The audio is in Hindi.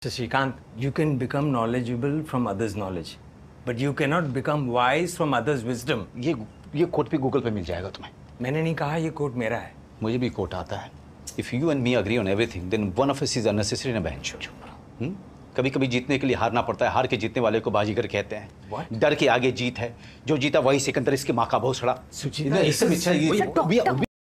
So Srikant, you can become knowledgeable from others' knowledge, but you cannot become wise from others' wisdom. ये ये कोट भी गूगल पे मिल जाएगा तुम्हें मैंने नहीं कहा ये कोट मेरा है मुझे भी कोट आता है if you and me agree on everything then one of is unnecessary ना बहन चुप कभी कभी जीतने के लिए हारना पड़ता है हार के जीतने वाले को बाजीगर कहते हैं डर के आगे जीत है जो जीता वही सिकंदर इसके माँ का भोसड़ा सुचिता